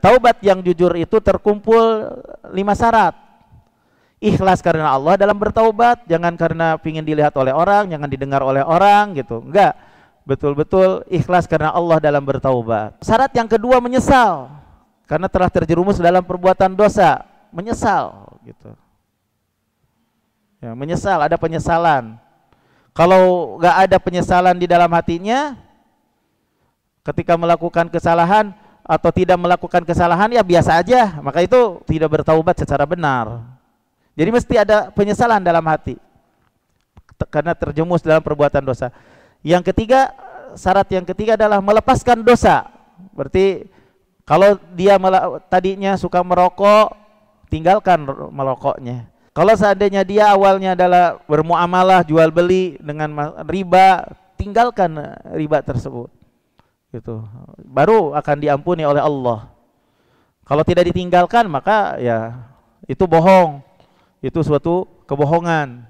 Taubat yang jujur itu terkumpul lima syarat. Ikhlas karena Allah dalam bertaubat, jangan karena ingin dilihat oleh orang, jangan didengar oleh orang gitu. Enggak. Betul-betul ikhlas karena Allah dalam bertaubat. Syarat yang kedua menyesal karena telah terjerumus dalam perbuatan dosa, menyesal gitu. Ya, menyesal, ada penyesalan. Kalau nggak ada penyesalan di dalam hatinya, ketika melakukan kesalahan, atau tidak melakukan kesalahan ya biasa aja maka itu tidak bertaubat secara benar jadi mesti ada penyesalan dalam hati karena terjemus dalam perbuatan dosa yang ketiga syarat yang ketiga adalah melepaskan dosa berarti kalau dia tadinya suka merokok tinggalkan merokoknya kalau seandainya dia awalnya adalah bermuamalah jual beli dengan riba tinggalkan eh, riba tersebut gitu baru akan diampuni oleh Allah kalau tidak ditinggalkan maka ya itu bohong itu suatu kebohongan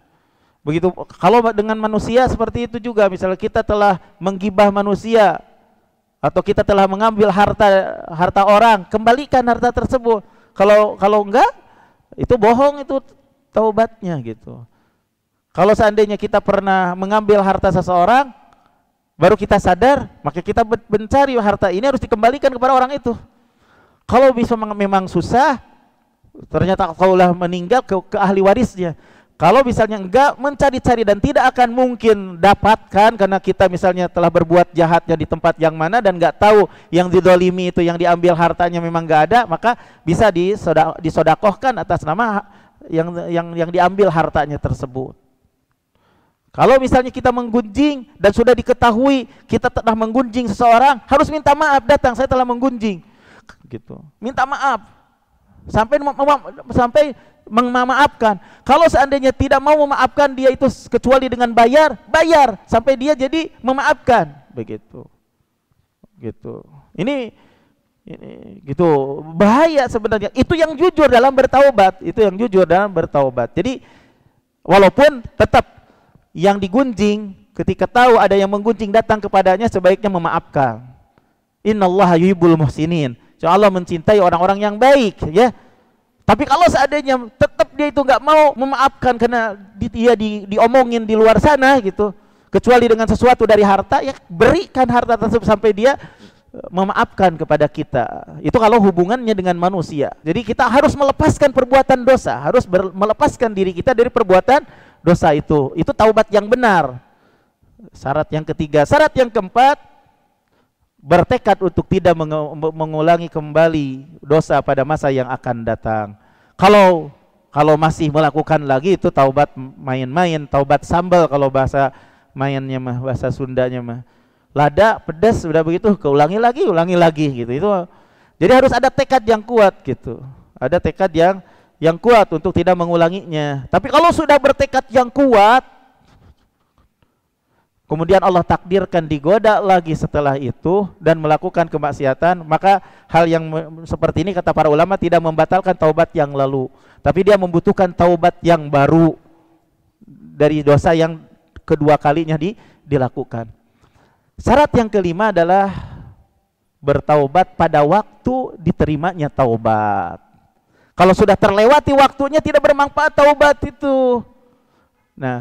begitu kalau dengan manusia seperti itu juga misalnya kita telah menggibah manusia atau kita telah mengambil harta harta orang kembalikan harta tersebut kalau kalau enggak itu bohong itu taubatnya gitu kalau seandainya kita pernah mengambil harta seseorang baru kita sadar, maka kita mencari harta ini harus dikembalikan kepada orang itu. Kalau bisa memang susah, ternyata kaulah meninggal ke, ke ahli warisnya. Kalau misalnya enggak mencari-cari dan tidak akan mungkin dapatkan karena kita misalnya telah berbuat jahatnya di tempat yang mana dan enggak tahu yang didolimi itu yang diambil hartanya memang enggak ada maka bisa disodakohkan atas nama yang yang yang diambil hartanya tersebut. Kalau misalnya kita menggunjing dan sudah diketahui kita telah menggunjing seseorang, harus minta maaf datang saya telah menggunjing. Gitu. Minta maaf. Sampai sampai memaafkan. Kalau seandainya tidak mau memaafkan dia itu kecuali dengan bayar, bayar sampai dia jadi memaafkan, begitu. Gitu. Ini ini gitu bahaya sebenarnya itu yang jujur dalam bertaubat itu yang jujur dalam bertaubat jadi walaupun tetap yang digunjing ketika tahu ada yang menggunjing datang kepadanya sebaiknya memaafkan. Allah yuhibbul muhsinin. So Allah mencintai orang-orang yang baik, ya. Tapi kalau seadanya tetap dia itu nggak mau memaafkan karena dia di, diomongin di luar sana gitu, kecuali dengan sesuatu dari harta, ya berikan harta tersebut sampai dia eh, memaafkan kepada kita. Itu kalau hubungannya dengan manusia. Jadi kita harus melepaskan perbuatan dosa, harus ber, melepaskan diri kita dari perbuatan dosa itu. Itu taubat yang benar. Syarat yang ketiga, syarat yang keempat bertekad untuk tidak mengulangi kembali dosa pada masa yang akan datang. Kalau kalau masih melakukan lagi itu taubat main-main, taubat sambal kalau bahasa mainnya mah bahasa Sundanya mah. Lada pedas sudah begitu keulangi lagi, ulangi lagi gitu. Itu jadi harus ada tekad yang kuat gitu. Ada tekad yang yang kuat untuk tidak mengulanginya. Tapi kalau sudah bertekad yang kuat, kemudian Allah takdirkan digoda lagi setelah itu dan melakukan kemaksiatan, maka hal yang seperti ini kata para ulama tidak membatalkan taubat yang lalu, tapi dia membutuhkan taubat yang baru dari dosa yang kedua kalinya di, dilakukan. Syarat yang kelima adalah bertaubat pada waktu diterimanya taubat. Kalau sudah terlewati waktunya tidak bermanfaat taubat itu. Nah,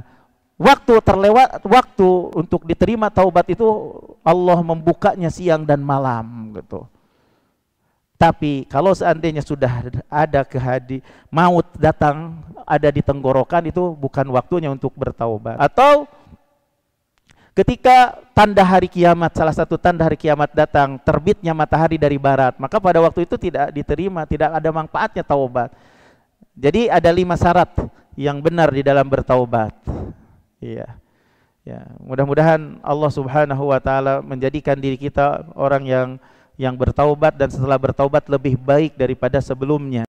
waktu terlewat waktu untuk diterima taubat itu Allah membukanya siang dan malam gitu. Tapi kalau seandainya sudah ada kehadi maut datang ada di tenggorokan itu bukan waktunya untuk bertaubat. Atau Ketika tanda hari kiamat, salah satu tanda hari kiamat datang, terbitnya matahari dari barat, maka pada waktu itu tidak diterima, tidak ada manfaatnya taubat. Jadi ada lima syarat yang benar di dalam bertaubat. Iya. Ya, mudah-mudahan Allah Subhanahu wa taala menjadikan diri kita orang yang yang bertaubat dan setelah bertaubat lebih baik daripada sebelumnya.